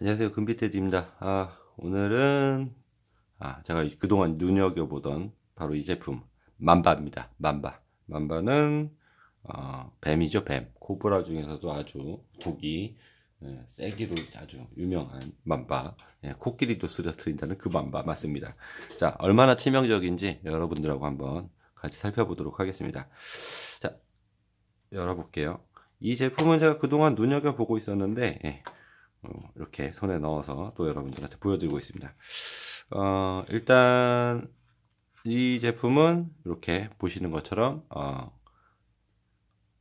안녕하세요 금빛테디입니다 아, 오늘은 아, 제가 그동안 눈여겨보던 바로 이 제품 만바입니다 만바 만바는 어, 뱀이죠 뱀 코브라 중에서도 아주 독이 예, 네, 세기로 아주 유명한 만바 예, 코끼리도 쓰러트린다는 그 만바 맞습니다 자 얼마나 치명적인지 여러분들하고 한번 같이 살펴보도록 하겠습니다 자 열어볼게요 이 제품은 제가 그동안 눈여겨보고 있었는데 예, 어, 이렇게 손에 넣어서 또 여러분들한테 보여드리고 있습니다. 어, 일단 이 제품은 이렇게 보시는 것처럼 어,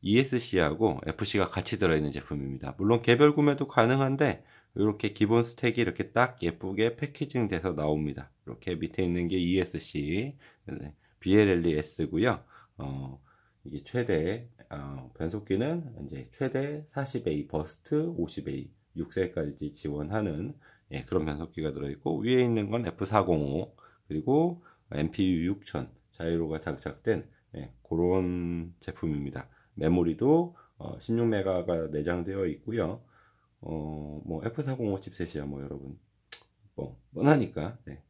ESC하고 FC가 같이 들어있는 제품입니다. 물론 개별 구매도 가능한데 이렇게 기본 스택이 이렇게 딱 예쁘게 패키징 돼서 나옵니다. 이렇게 밑에 있는 게 ESC, 네, BLLES고요. 어, 이게 최대 어, 변속기는 이제 최대 40A 버스트, 50A 6세까지 지원하는 예, 그런 변속기가 들어있고 위에 있는 건 F405 그리고 MPU 6000 자이로가 장착된 예, 그런 제품입니다. 메모리도 어, 16메가가 내장되어 있고요. 어, 뭐 F405 칩셋이야 뭐 여러분 뭐 뻔하니까 네,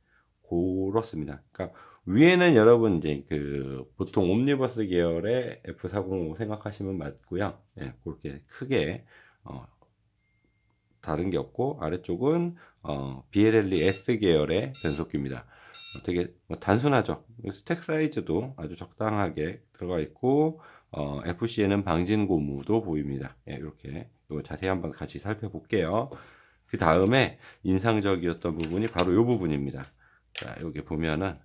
그렇습니다. 그러니까 위에는 여러분 이제 그 보통 옴니버스 계열의 F405 생각하시면 맞고요. 예, 그렇게 크게 어, 다른 게 없고 아래쪽은 어, BLLE S 계열의 변속기입니다. 어, 되게 뭐 단순하죠. 스택 사이즈도 아주 적당하게 들어가 있고 어, f c n 은 방진 고무도 보입니다. 예, 이렇게 이 자세히 한번 같이 살펴볼게요. 그 다음에 인상적이었던 부분이 바로 이 부분입니다. 자, 여기 보면은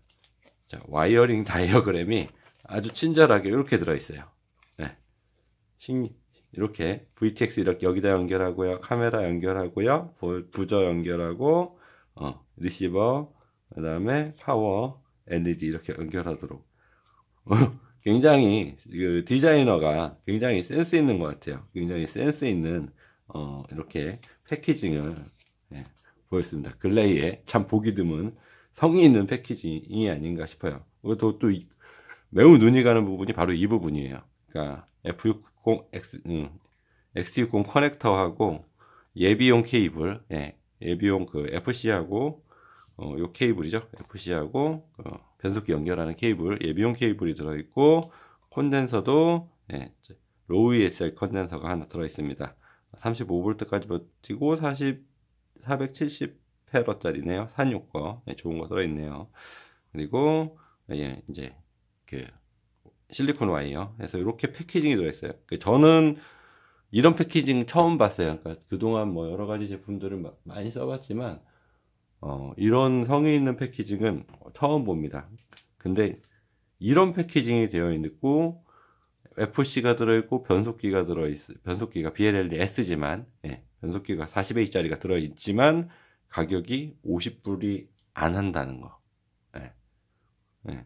자, 와이어링 다이어그램이 아주 친절하게 이렇게 들어있어요. 네. 신, 이렇게 VTX 이렇게 여기다 연결하고요. 카메라 연결하고요. 부저 연결하고 어, 리시버 그다음에 파워 LED 이렇게 연결하도록 굉장히 그 디자이너가 굉장히 센스 있는 것 같아요. 굉장히 센스 있는 어, 이렇게 패키징을 예, 보였습니다. 글레이에 참 보기 드문 성의 있는 패키징이 아닌가 싶어요. 또, 또 매우 눈이 가는 부분이 바로 이 부분이에요. 그러니까 F60 X, 음, XT60 커넥터하고 예비용 케이블, 예, 예비용 그 FC하고 어, 요 케이블이죠. FC하고 어, 변속기 연결하는 케이블, 예비용 케이블이 들어있고 콘덴서도 예, 로우 ESL 컨덴서가 하나 들어있습니다. 35V까지 버티고 40, 470페러짜리네요. 산육 거 예, 좋은 거 들어있네요. 그리고 예, 이제 그 실리콘 와이어. 그래서 이렇게 패키징이 들어있어요. 그러니까 저는 이런 패키징 처음 봤어요. 그러니까 그동안 뭐 여러 가지 제품들을 많이 써봤지만, 어, 이런 성의 있는 패키징은 처음 봅니다. 근데 이런 패키징이 되어 있고, FC가 들어있고, 변속기가 들어있, 어 변속기가 BLL S지만, 예, 변속기가 40H짜리가 들어있지만, 가격이 50불이 안 한다는 거. 예. 예.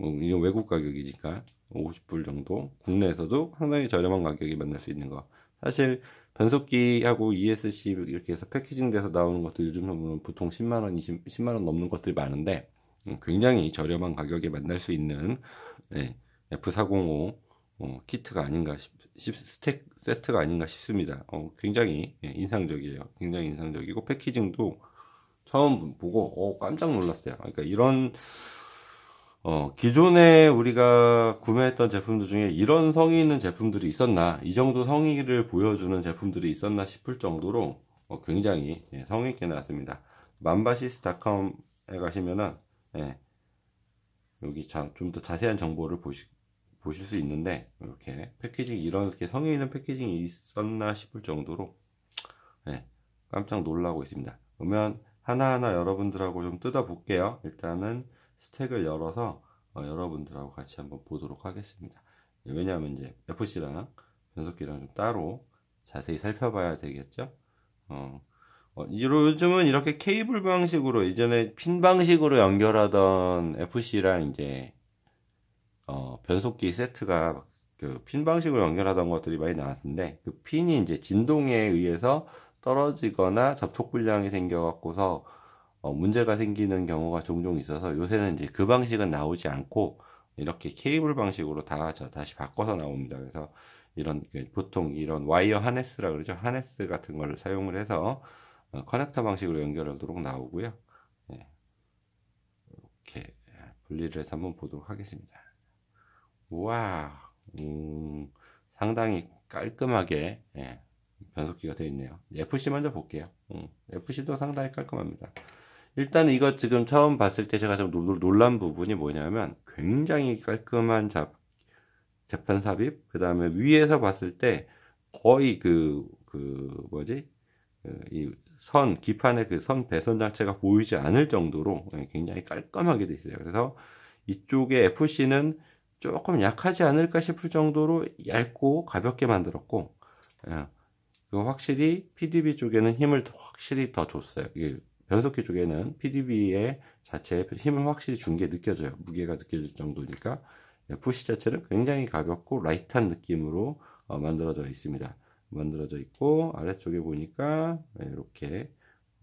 뭐 이건 외국 가격이니까 50불 정도 국내에서도 상당히 저렴한 가격에 만날 수 있는 거 사실 변속기하고 ESC 이렇게 해서 패키징돼서 나오는 것들 요즘 보면 보통 10만 원, 20, 10만 원 넘는 것들이 많은데 음, 굉장히 저렴한 가격에 만날 수 있는 네, 예, F405 어, 키트가 아닌가 싶, 스택 세트가 아닌가 싶습니다. 어, 굉장히 예, 인상적이에요. 굉장히 인상적이고 패키징도 처음 보고 어, 깜짝 놀랐어요. 그러니까 이런 어, 기존에 우리가 구매했던 제품들 중에 이런 성의 있는 제품들이 있었나, 이 정도 성의를 보여주는 제품들이 있었나 싶을 정도로 어, 굉장히 예, 성의 있게 나왔습니다. 만바시스닷컴에 가시면은 예, 여기 좀 더 자세한 정보를 보시, 보실 수 있는데 이렇게 패키징 이렇게 성의 있는 패키징이 있었나 싶을 정도로 예, 깜짝 놀라고 있습니다. 그러면 하나하나 여러분들하고 좀 뜯어 볼게요. 일단은 스택을 열어서 어, 여러분들하고 같이 한번 보도록 하겠습니다. 예, 왜냐하면 이제 FC랑 변속기랑 좀 따로 자세히 살펴봐야 되겠죠. 어, 어, 요즘은 이렇게 케이블 방식으로 이전에 핀 방식으로 연결하던 FC랑 이제 어, 변속기 세트가 그 핀 방식으로 연결하던 것들이 많이 나왔는데 그 핀이 이제 진동에 의해서 떨어지거나 접촉 불량이 생겨갖고서 어, 문제가 생기는 경우가 종종 있어서 요새는 이제 그 방식은 나오지 않고 이렇게 케이블 방식으로 다 다시 바꿔서 나옵니다. 그래서 이런 그 보통 이런 와이어 하네스라 그러죠. 하네스 같은 걸 사용을 해서 어, 커넥터 방식으로 연결하도록 나오고요. 네. 이렇게 아, 분리를 해서 한번 보도록 하겠습니다. 와, 음, 상당히 깔끔하게 예, 변속기가 되어 있네요. FC 먼저 볼게요. 음, FC도 상당히 깔끔합니다. 일단 이거 지금 처음 봤을 때 제가 좀 놀란 부분이 뭐냐면 굉장히 깔끔한 자, 재판 삽입, 그 다음에 위에서 봤을 때 거의 그, 그, 뭐지? 그 이 선, 기판의 그 선 배선 자체가 보이지 않을 정도로 예, 굉장히 깔끔하게 돼 있어요. 그래서 이쪽에 FC는 조금 약하지 않을까 싶을 정도로 얇고 가볍게 만들었고, 예, 그 확실히 PDB 쪽에는 힘을 확실히 더 줬어요. 변속기 쪽에는 PDB의 자체 힘을 확실히 준 게 느껴져요. 무게가 느껴질 정도니까 예, 푸시 자체는 굉장히 가볍고 라이트한 느낌으로 어, 만들어져 있습니다. 만들어져 있고 아래쪽에 보니까 예, 이렇게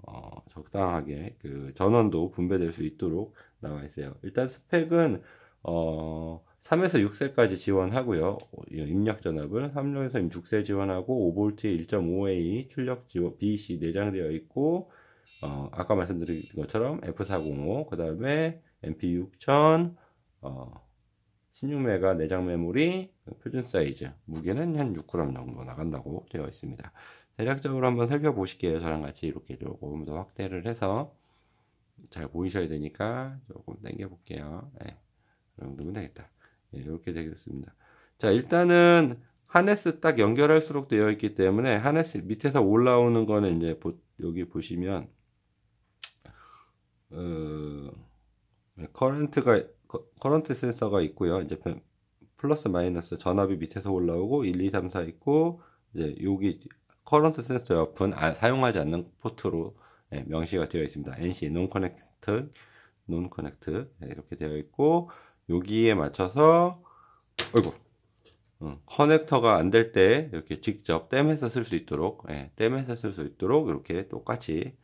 어, 적당하게 그 전원도 분배될 수 있도록 나와 있어요. 일단 스펙은 어, 3에서 6세까지 지원하고요. 어, 예, 입력 전압은 3에서 6세 지원하고 5V에 1.5A 출력 지원 BEC 내장되어 있고 어, 아까 말씀드린 것처럼 F405, 그 다음에 MP6000, 어, 16메가 내장 메모리 표준 사이즈, 무게는 한 6g 정도 나간다고 되어 있습니다. 대략적으로 한번 살펴보실게요. 저랑 같이 이렇게 조금 더 확대를 해서 잘 보이셔야 되니까 조금 당겨볼게요. 네, 예, 이 그 정도면 되겠다. 네, 이렇게 되겠습니다. 자, 일단은 하네스 딱 연결할수록 되어 있기 때문에 하네스 밑에서 올라오는 거는 이제 보, 여기 보시면 어, 커런트가 커런트 센서가 있고요. 이제 플러스 마이너스 전압이 밑에서 올라오고 1, 2, 3, 4 있고 이제 여기 커런트 센서 옆은 아, 사용하지 않는 포트로 예, 명시가 되어 있습니다. NC 논 커넥트 논 커넥트 이렇게 되어 있고 여기에 맞춰서 어이고 음, 커넥터가 안 될 때 이렇게 직접 땜에서쓸 수 있도록 예, 땜해서 쓸 수 있도록 이렇게 똑같이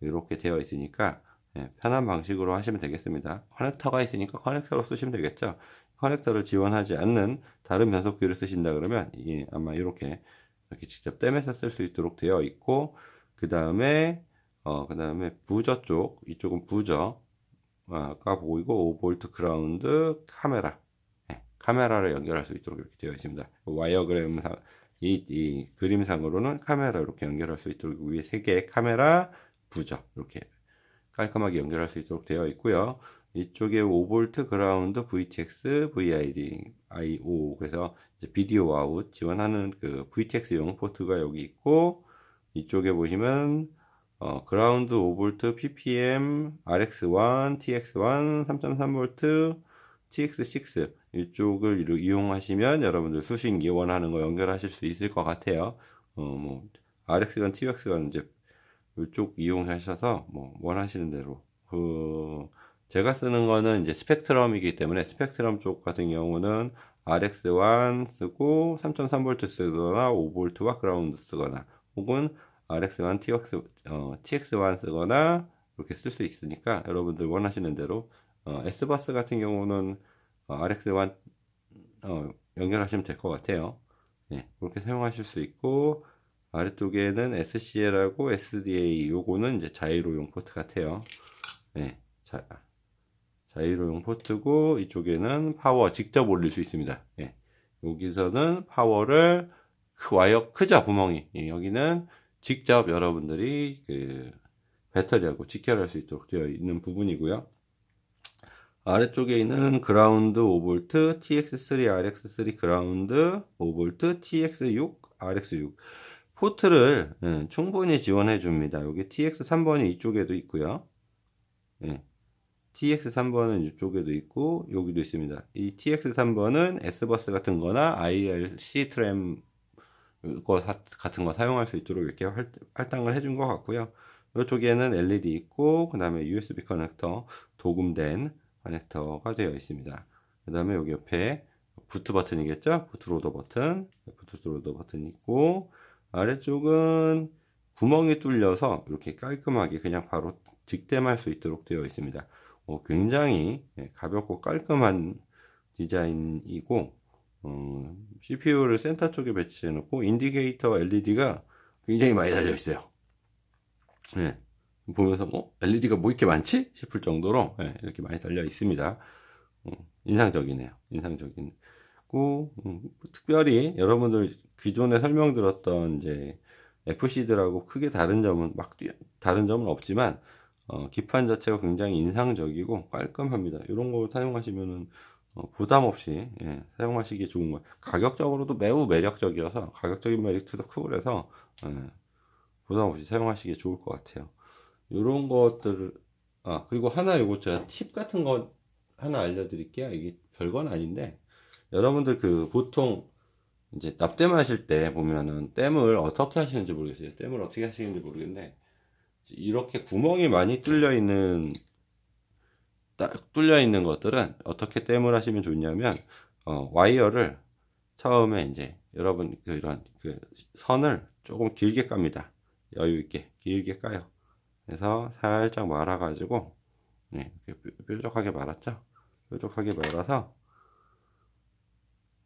이렇게 되어 있으니까 예, 편한 방식으로 하시면 되겠습니다. 커넥터가 있으니까 커넥터로 쓰시면 되겠죠. 커넥터를 지원하지 않는 다른 변속기를 쓰신다 그러면 이, 게 아마 이렇게 이렇게 직접 땜에서 쓸 수 있도록 되어 있고 그 다음에 어, 그 다음에 부저 쪽 이쪽은 부저 아까 보이고 5V 그라운드 카메라 예, 카메라를 연결할 수 있도록 이렇게 되어 있습니다. 와이어 그램상 이, 이 그림상으로는 카메라 이렇게 연결할 수 있도록 위에 3 개의 카메라 부저 이렇게 깔끔하게 연결할 수 있도록 되어 있고요. 이쪽에 5V 그라운드 VTX VID IO 그래서 비디오 아웃 지원하는 그 VTX용 포트가 여기 있고 이쪽에 보시면 어, 그라운드 5V PPM RX1 TX1 3.3V TX6 이쪽을 이용하시면 여러분들 수신기 원하는 거 연결하실 수 있을 것 같아요. 어, 뭐 RX1 TX1 이제 이쪽 이용하셔서 뭐 원하시는 대로 그 제가 쓰는 거는 이제 스펙트럼이기 때문에 스펙트럼 쪽 같은 경우는 RX1 쓰고 3.3V 쓰거나 5V와 그라운드 쓰거나 혹은 RX1 TX, 어, TX1 쓰거나 이렇게 쓸 수 있으니까 여러분들 원하시는 대로 어, S버스 같은 경우는 어, RX1 어, 연결하시면 될 것 같아요. 네, 그렇게 사용하실 수 있고 아래쪽에는 SCL하고 SDA 요거는 이제 자이로용 포트 같아요. 네. 자, 자이로용 포트고 이쪽에는 파워 직접 올릴 수 있습니다. 네. 여기서는 파워를 그 와이어 크죠 구멍이 예, 여기는 직접 여러분들이 그 배터리하고 직결할 수 있도록 되어 있는 부분이고요. 아래쪽에 있는 그라운드 5V, TX3, RX3 그라운드 5V, TX6, RX6 포트를 예, 충분히 지원해 줍니다. 여기 TX3번이 이쪽에도 있고요. 예, TX3번은 이쪽에도 있고 여기도 있습니다. 이 TX3번은 S버스 같은 거나 IRC 트램 거 사, 같은 거 사용할 수 있도록 이렇게 할 당을 해준 것 같고요. 이쪽에는 LED 있고 그 다음에 USB 커넥터 도금된 커넥터가 되어 있습니다. 그 다음에 여기 옆에 부트 버튼이겠죠? 부트 로더 버튼, 부트 로더 버튼 있고 아래쪽은 구멍이 뚫려서 이렇게 깔끔하게 그냥 바로 직템할 수 있도록 되어 있습니다. 어, 굉장히 예, 가볍고 깔끔한 디자인이고 어, CPU를 센터 쪽에 배치해 놓고 인디게이터 LED가 굉장히 많이 달려 있어요. 네, 보면서 어? LED가 뭐 이렇게 많지? 싶을 정도로 네, 이렇게 많이 달려 있습니다. 어, 인상적이네요. 인상적인 있고 음, 특별히 여러분들 기존에 설명드렸던 이제 FCD라고 크게 다른 점은 막 다른 점은 없지만 어, 기판 자체가 굉장히 인상적이고 깔끔합니다. 이런 거 사용하시면은 어, 부담 없이 예, 사용하시기 좋은 거예요. 가격적으로도 매우 매력적이어서 가격적인 메리트도 크고 그래서 예, 부담 없이 사용하시기 좋을 것 같아요. 이런 것들 아 그리고 하나 요거 제가 팁 같은 거 하나 알려드릴게요. 이게 별건 아닌데 여러분들 그 보통 이제 납땜하실 때 보면은 땜을 어떻게 하시는지 모르겠어요. 땜을 어떻게 하시는지 모르겠는데 이렇게 구멍이 많이 뚫려 있는 딱 뚫려 있는 것들은 어떻게 땜을 하시면 좋냐면 어, 와이어를 처음에 이제 여러분 그 이런 그 선을 조금 길게 깝니다. 여유 있게 길게 까요. 그래서 살짝 말아가지고 네, 뾰족하게 말았죠. 뾰족하게 말아서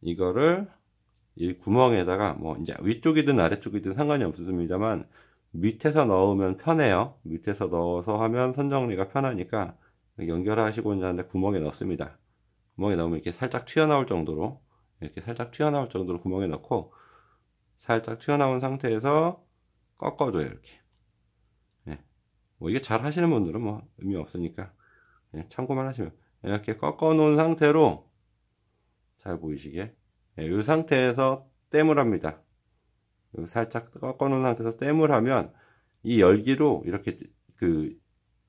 이거를 이 구멍에다가 뭐 이제 위쪽이든 아래쪽이든 상관이 없습니다만 밑에서 넣으면 편해요. 밑에서 넣어서 하면 선정리가 편하니까 연결하시고 있는데 구멍에 넣습니다. 구멍에 넣으면 이렇게 살짝 튀어나올 정도로 이렇게 살짝 튀어나올 정도로 구멍에 넣고 살짝 튀어나온 상태에서 꺾어줘요 이렇게. 네. 뭐 이게 잘 하시는 분들은 뭐 의미 없으니까 참고만 하시면 이렇게 꺾어 놓은 상태로 잘 보이시게 예, 이 상태에서 땜을 합니다 살짝 꺾어놓은 상태에서 땜을 하면 이 열기로 이렇게 그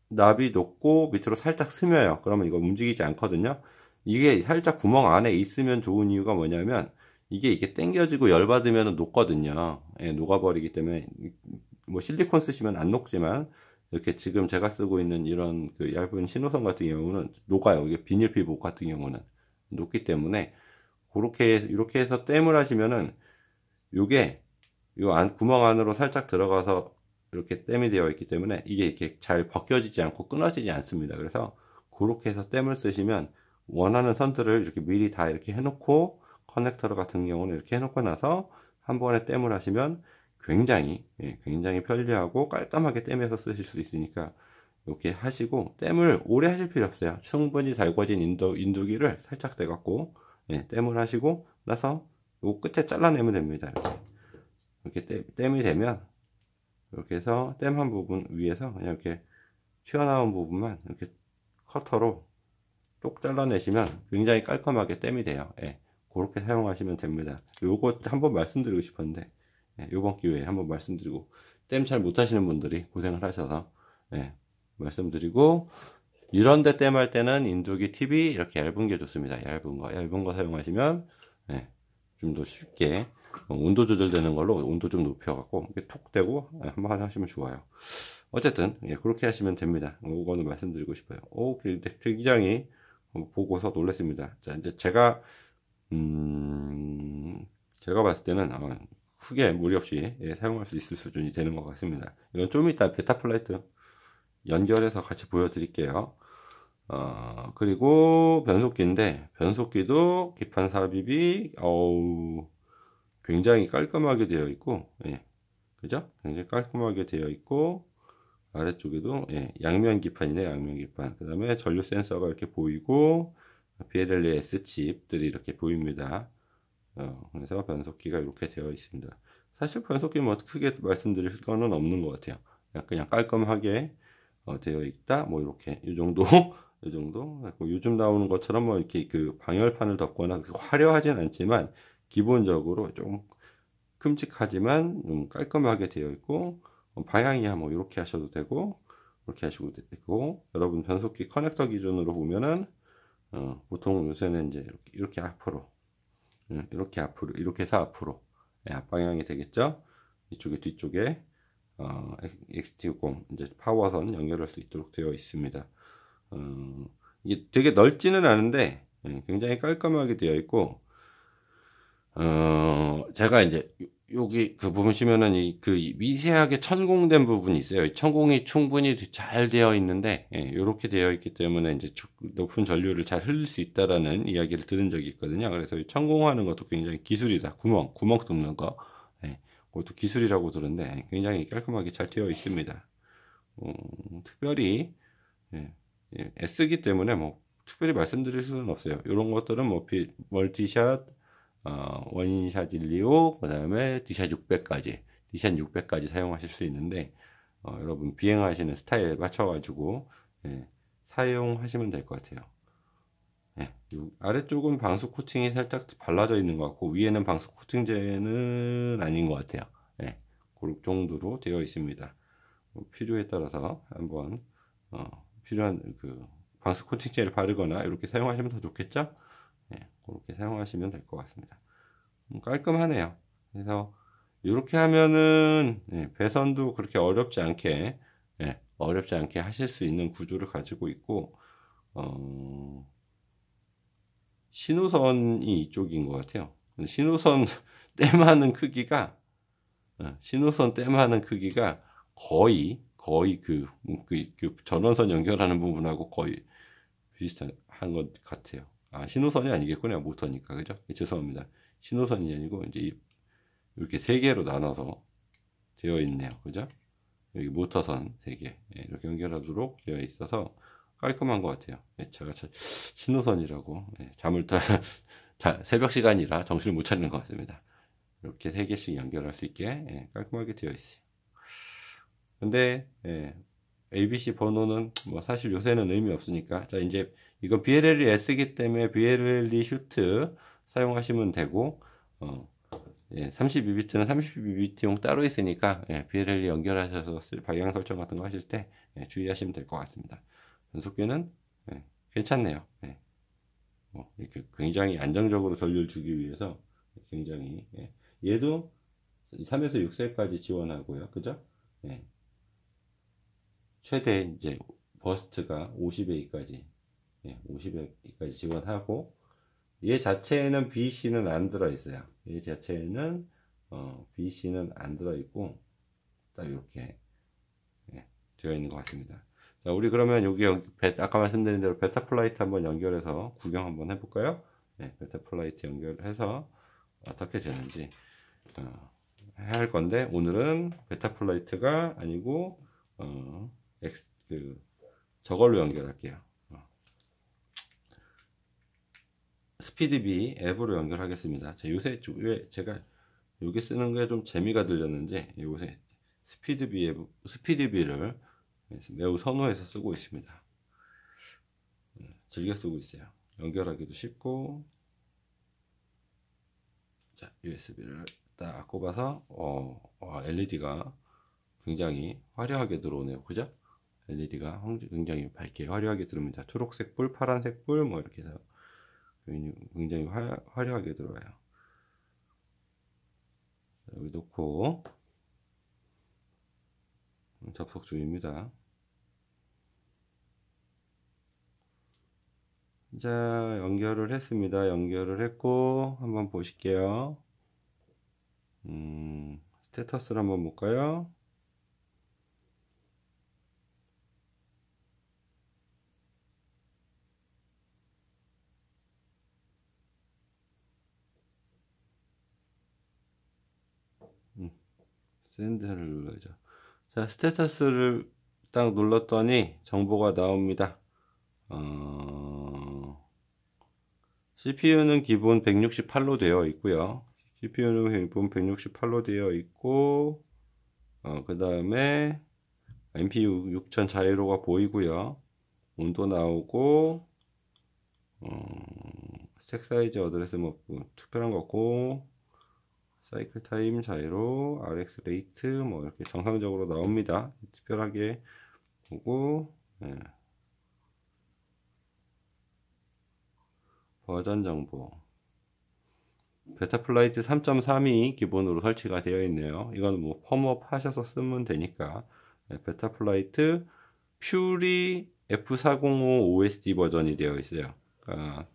납이 녹고 밑으로 살짝 스며요 그러면 이거 움직이지 않거든요 이게 살짝 구멍 안에 있으면 좋은 이유가 뭐냐면 이게 이게 땡겨지고 열받으면 녹거든요 예, 녹아버리기 때문에 뭐 실리콘 쓰시면 안 녹지만 이렇게 지금 제가 쓰고 있는 이런 그 얇은 신호선 같은 경우는 녹아요. 이게 비닐피복 같은 경우는 녹기 때문에 그렇게 이렇게 해서 댐을 하시면은 요게 요 안 구멍 안으로 살짝 들어가서 이렇게 댐이 되어 있기 때문에 이게 이렇게 잘 벗겨지지 않고 끊어지지 않습니다. 그래서 그렇게 해서 댐을 쓰시면 원하는 선들을 이렇게 미리 다 이렇게 해놓고 커넥터 같은 경우는 이렇게 해놓고 나서 한 번에 댐을 하시면 굉장히 예, 굉장히 편리하고 깔끔하게 댐에서 쓰실 수 있으니까 이렇게 하시고 댐을 오래 하실 필요 없어요. 충분히 달궈진 인도, 인두기를 살짝 대갖고 예, 땜을 하시고 나서 요 끝에 잘라내면 됩니다. 이렇게, 이렇게 땜, 이 되면 이렇게 해서 땜한 부분 위에서 그냥 이렇게 튀어나온 부분만 이렇게 커터로 쪽 잘라내시면 굉장히 깔끔하게 땜이 돼요. 예, 그렇게 사용하시면 됩니다. 요거 한번 말씀드리고 싶었는데 예, 요번 기회에 한번 말씀드리고 땜 잘 못하시는 분들이 고생을 하셔서 예, 말씀드리고 이런 데 땜할 때는 인두기 TV 이렇게 얇은 게 좋습니다. 얇은 거, 얇은 거 사용하시면 네, 좀더 쉽게 온도 조절되는 걸로 온도 좀 높여갖고 톡 대고 네, 한번 하시면 좋아요. 어쨌든 예, 그렇게 하시면 됩니다. 이거는 말씀드리고 싶어요. 오, 그 굉장히 보고서 놀랐습니다. 자, 이제 제가 음, 제가 봤을 때는 크게 무리 없이 예, 사용할 수 있을 수준이 되는 것 같습니다. 이건 좀 이따 베타 플라이트 연결해서 같이 보여드릴게요. 어, 그리고 변속기인데 변속기도 기판 삽입이 어우 굉장히 깔끔하게 되어 있고 예. 그죠? 굉장히 깔끔하게 되어 있고 아래쪽에도 예, 양면 기판이네 양면 기판 그 다음에 전류 센서가 이렇게 보이고 BLS 칩들이 이렇게 보입니다 어, 그래서 변속기가 이렇게 되어 있습니다 사실 변속기는 뭐 크게 말씀드릴 거는 없는 것 같아요 그냥 깔끔하게 어, 되어 있다. 뭐 이렇게 이 정도 이 정도 그 요즘 나오는 것처럼 뭐 이렇게 그 방열판을 덮거나 화려하진 않지만 기본적으로 좀 큼직하지만 좀 깔끔하게 되어 있고 어, 방향이야 뭐 이렇게 하셔도 되고 이렇게 하시고 되고 여러분 변속기 커넥터 기준으로 보면은 어, 보통 요새는 이제 이렇게, 이렇게 앞으로 예, 이렇게 앞으로 이렇게 해서 앞으로 예, 앞방향이 되겠죠 이쪽에 뒤쪽에 어, XT60 이제 파워선 연결할 수 있도록 되어 있습니다. 어, 이게 되게 넓지는 않은데 예, 굉장히 깔끔하게 되어 있고 어, 제가 이제 여기 그 보시면은 이, 그 미세하게 천공된 부분이 있어요. 천공이 충분히 잘 되어 있는데 이렇게 예, 되어 있기 때문에 이제 높은 전류를 잘 흘릴 수 있다라는 이야기를 들은 적이 있거든요. 그래서 천공하는 것도 굉장히 기술이다. 구멍 구멍 뚫는 거. 그것도 기술이라고 들었는데 굉장히 깔끔하게 잘 되어 있습니다. 어, 특별히 예, 예, S기 때문에 뭐 특별히 말씀드릴 수는 없어요. 이런 것들은 뭐 피, 멀티샷, 어, 원샷 1, 2, 5, 그 다음에 디샷 600까지, 디샷 600까지 사용하실 수 있는데 어, 여러분 비행하시는 스타일에 맞춰가지고 예, 사용하시면 될 것 같아요. 예, 아래쪽은 방수 코팅이 살짝 발라져 있는 것 같고 위에는 방수 코팅제는 아닌 것 같아요. 네. 그 정도로 되어 있습니다. 어, 필요에 따라서 한번 어, 필요한 그 방수 코팅제를 바르거나 이렇게 사용하시면 더 좋겠죠? 네, 예, 그렇게 사용하시면 될 것 같습니다. 음, 깔끔하네요. 그래서 이렇게 하면은 네, 배선도 그렇게 어렵지 않게 네, 어렵지 않게 하실 수 있는 구조를 가지고 있고 어, 신호선이 이쪽인 것 같아요. 신호선 때만은 크기가 어, 신호선 때만은 크기가 거의 거의 그, 그, 그 전원선 연결하는 부분하고 거의 비슷한 것 같아요. 아 신호선이 아니겠군요 모터니까 아, 그죠? 예, 죄송합니다. 신호선이 아니고 이제 이렇게 세 개로 나눠서 되어 있네요. 그죠? 여기 모터선 3개 예, 이렇게 연결하도록 되어 있어서 깔끔한 것 같아요. 예, 제가 신호선이라고 예, 잠을 자 새벽 시간이라 정신을 못차는것 같습니다. 이렇게 세 개씩 연결할 수 있게 예, 깔끔하게 되어 있어요. 근데 예, ABC 번호는 뭐 사실 요새는 의미 없으니까 자 이제 이건 BLL이 S기 때문에 b l l 슈트 사용하시면 되고 어, 예, 32비트는 32비트용 따로 있으니까 예, b l l 연결하셔서 방향 설정 같은 거 하실 때 예, 주의하시면 될 것 같습니다. 연속계는 예, 괜찮네요. 예. 어, 이렇게 굉장히 안정적으로 전류를 주기 위해서 굉장히 예. 얘도 3에서 6세까지 지원하고요. 그죠? 예. 최대 이제 버스트가 50A까지 예, 50A까지 지원하고 얘 자체에는 BC는 안 들어있어요. 얘 자체에는 어, BC는 안 들어있고 딱 이렇게 예, 되어 있는 것 같습니다. 자, 우리 그러면 여기 배, 아까 말씀드린 대로 베타 플라이트 한번 연결해서 구경 한번 해볼까요? 네, 베타 플라이트 연결해서 어떻게 되는지 어, 해야 할 건데 오늘은 베타 플라이트가 아니고 어, X, 그 저걸로 연결할게요. 어. 스피드비 앱으로 연결하겠습니다. 자, 요새 왜 제가 여기 쓰는 게 좀 재미가 들렸는지 요새 스피드비 앱 스피드비를 매우 선호해서 쓰고 있습니다. 네, 즐겨 쓰고 있어요. 연결하기도 쉽고 자 USB를 딱 꼽아서 어, 와, LED가 굉장히 화려하게 들어오네요. 그죠? LED가 굉장히 밝게 화려하게 들어옵니다. 초록색 불, 파란색 불뭐 이렇게 해서 굉장히 화, 화려하게 들어와요. 여기 놓고 접속 중입니다. 자, 연결을 했습니다. 연결을 했고, 한번 보실게요. 음, 스테터스를 한번 볼까요? 음, 샌드를 눌러야죠. 자, 스테터스를 딱 눌렀더니 정보가 나옵니다. 어... CPU는 기본 168로 되어 있고요. CPU는 기본 168로 되어 있고 어, 그 다음에 MPU 6000 자이로가 보이고요. 온도 나오고 어... 스택 사이즈 어드레스 뭐, 뭐 특별한 거 없고 사이클 타임, 자이로, RX 레이트 뭐 이렇게 정상적으로 나옵니다. 특별하게 보고 예. 버전 정보 베타플라이트 3.3이 기본으로 설치가 되어 있네요. 이건 뭐 펌업 하셔서 쓰면 되니까 예, 베타플라이트 퓨리 F405 OSD 버전이 되어 있어요. 그러니까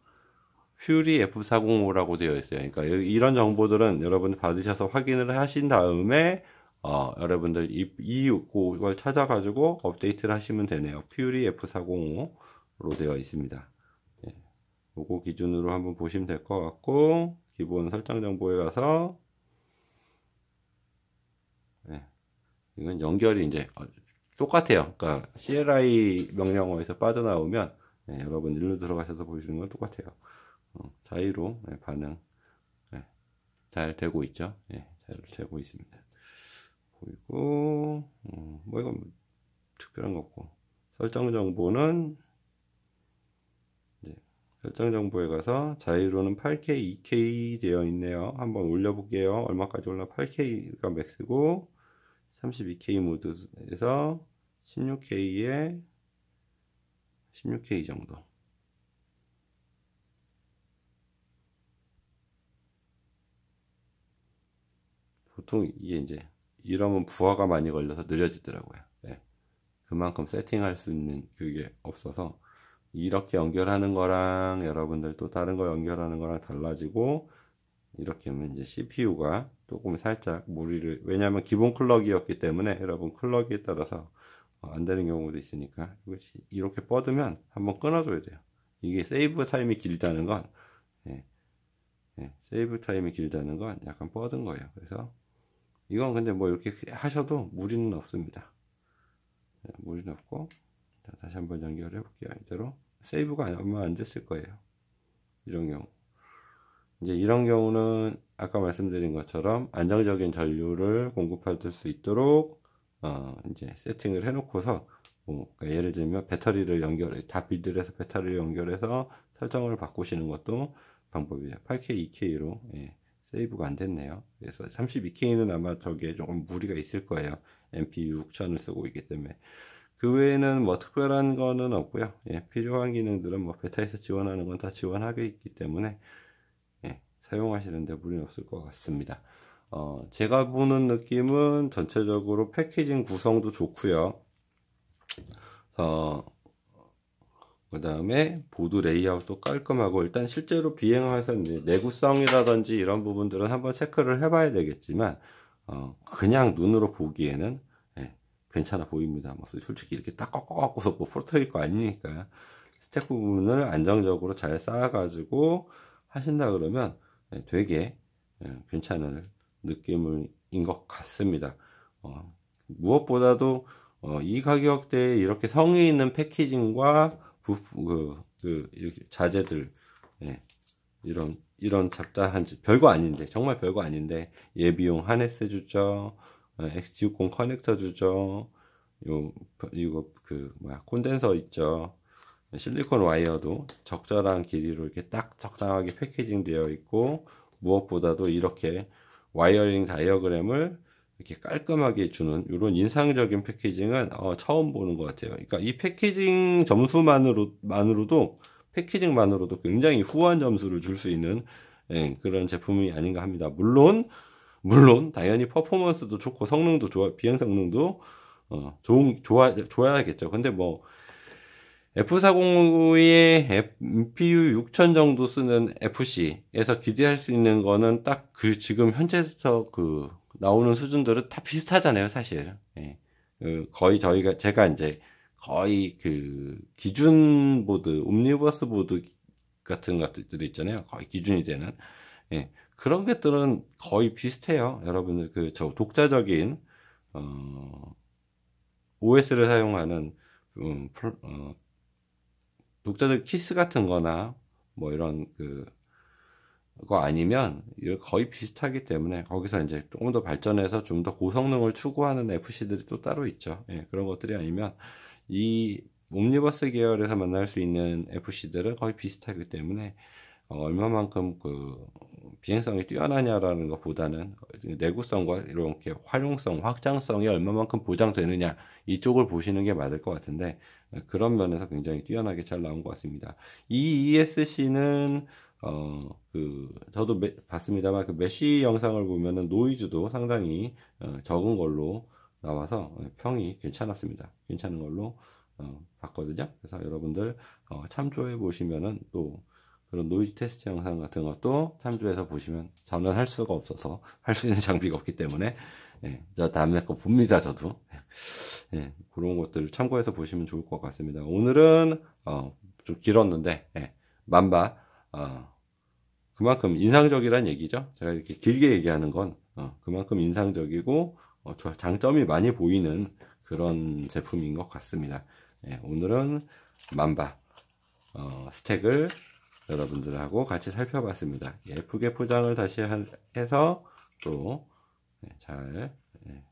퓨리 F405라고 되어 있어요. 그러니까 이런 정보들은 여러분 받으셔서 확인을 하신 다음에 어, 여러분들 이, 이 그걸 찾아가지고 업데이트를 하시면 되네요. 퓨리 F405로 되어 있습니다. 예. 요거 기준으로 한번 보시면 될 것 같고 기본 설정 정보에 가서 예. 이건 연결이 이제 어, 똑같아요. 그러니까 CLI 명령어에서 빠져나오면 예, 여러분 일로 들어가셔서 보시는 건 똑같아요. 어, 자유로 예, 반응 예, 잘 되고 있죠. 예, 잘 되고 있습니다. 보이고 어, 뭐 이건 뭐 특별한 거 없고 설정 정보는 이제 설정 정보에 가서 자유로는 8K, 2K 되어 있네요. 한번 올려볼게요. 얼마까지 올라? 8K가 맥스고 32K 모드에서 16K에 16K 정도. 보통 이게 이제 이러면 부하가 많이 걸려서 느려지더라고요. 네. 그만큼 세팅할 수 있는 그게 없어서 이렇게 연결하는 거랑 여러분들 또 다른 거 연결하는 거랑 달라지고 이렇게 하면 이제 CPU가 조금 살짝 무리를 왜냐하면 기본 클럭이었기 때문에 여러분 클럭에 따라서 어, 안 되는 경우도 있으니까 이렇게 뻗으면 한번 끊어줘야 돼요. 이게 세이브 타임이 길다는 건 예, 예, 세이브 타임이 길다는 건 약간 뻗은 거예요. 그래서 이건 근데 뭐 이렇게 하셔도 무리는 없습니다. 네, 무리는 없고 자, 다시 한번 연결해 볼게요. 이대로 세이브가 얼마 안 됐을 거예요. 이런 경우 이제 이런 경우는 아까 말씀드린 것처럼 안정적인 전류를 공급할 수 있도록 어, 이제 세팅을 해놓고서 뭐 그러니까 예를 들면 배터리를 연결해 다 빌드해서 배터리를 연결해서 설정을 바꾸시는 것도 방법이에요. 8K, 2K로 예. 세이브가 안 됐네요. 그래서 32K는 아마 저게 조금 무리가 있을 거예요. MP6000을 쓰고 있기 때문에. 그 외에는 뭐 특별한 거는 없고요. 예, 필요한 기능들은 뭐 베타에서 지원하는 건 다지원하고 있기 때문에 예, 사용하시는데 무리는 없을 것 같습니다. 어, 제가 보는 느낌은 전체적으로 패키징 구성도 좋고요. 어, 그 다음에 보드 레이아웃도 깔끔하고 일단 실제로 비행해서 내구성이라든지 이런 부분들은 한번 체크를 해봐야 되겠지만 어 그냥 눈으로 보기에는 예, 괜찮아 보입니다. 뭐 솔직히 이렇게 딱 꺾어갖고서 뭐풀어트일거 아니니까 스택 부분을 안정적으로 잘 쌓아가지고 하신다 그러면 예, 되게 예, 괜찮은 느낌인 것 같습니다. 어 무엇보다도 어이 가격대에 이렇게 성의 있는 패키징과 부그 그, 그 이렇게 자재들 예. 이런 이런 잡다한 별거 아닌데 정말 별거 아닌데 예비용 하네스 주죠 X60 어, 커넥터 주죠 요 이거 그 뭐야 콘덴서 있죠 실리콘 와이어도 적절한 길이로 이렇게 딱 적당하게 패키징 되어 있고 무엇보다도 이렇게 와이어링 다이어그램을 이렇게 깔끔하게 주는 이런 인상적인 패키징은 어, 처음 보는 것 같아요. 그러니까 이 패키징 점수만으로 만으로도 패키징만으로도 굉장히 후한 점수를 줄 수 있는 예, 그런 제품이 아닌가 합니다. 물론 물론 당연히 퍼포먼스도 좋고 성능도 좋아 비행 성능도 어, 좋은 좋아 좋아야겠죠. 근데 뭐 f 4 0의 MPU 6000 정도 쓰는 FC에서 기대할 수 있는 거는 딱 그 지금 현재서 에그 나오는 수준들은 다 비슷하잖아요, 사실. 예. 그 거의 저희가 제가 이제 거의 그 기준 보드, 옴니버스 보드 같은 것들 있잖아요. 거의 기준이 되는 예. 그런 것들은 거의 비슷해요. 여러분들 그 저 독자적인 어 OS를 사용하는 음, 어, 독자적 키스 같은 거나 뭐 이런 그거 아니면 거의 비슷하기 때문에 거기서 이제 조금 더 발전해서 좀 더 고성능을 추구하는 FC들이 또 따로 있죠. 예, 그런 것들이 아니면 이 옴니버스 계열에서 만날 수 있는 FC들은 거의 비슷하기 때문에 어, 얼마만큼 그 비행성이 뛰어나냐라는 것보다는 내구성과 이렇게 활용성, 확장성이 얼마만큼 보장되느냐 이쪽을 보시는 게 맞을 것 같은데 그런 면에서 굉장히 뛰어나게 잘 나온 것 같습니다. 이 ESC는 어그 저도 메, 봤습니다만 그 메시 영상을 보면은 노이즈도 상당히 어, 적은 걸로 나와서 예, 평이 괜찮았습니다. 괜찮은 걸로 어, 봤거든요. 그래서 여러분들 어, 참조해 보시면은 또 그런 노이즈 테스트 영상 같은 것도 참조해서 보시면 저는 할 수가 없어서 할 수 있는 장비가 없기 때문에 예, 저 다음에 거 봅니다 저도 예, 그런 것들 참고해서 보시면 좋을 것 같습니다 오늘은 어, 좀 길었는데 예, 만바 어, 그만큼 인상적이란 얘기죠. 제가 이렇게 길게 얘기하는 건 어, 그만큼 인상적이고 어, 장점이 많이 보이는 그런 제품인 것 같습니다. 예, 오늘은 만바 어, 스택을 여러분들하고 같이 살펴봤습니다. 예쁘게 포장을 다시 해서 또잘 예, 예,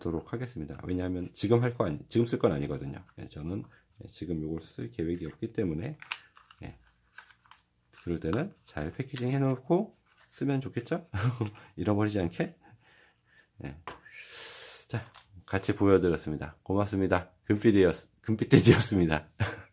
빌드하도록 하겠습니다. 왜냐하면 지금 할 거 아니 지금 쓸 건 아니거든요. 예, 저는 예, 지금 이걸 쓸 계획이 없기 때문에 그럴 때는 잘 패키징 해놓고 쓰면 좋겠죠? 잃어버리지 않게. 네. 자, 같이 보여드렸습니다. 고맙습니다. 금빛이었, 금빛이었습니다.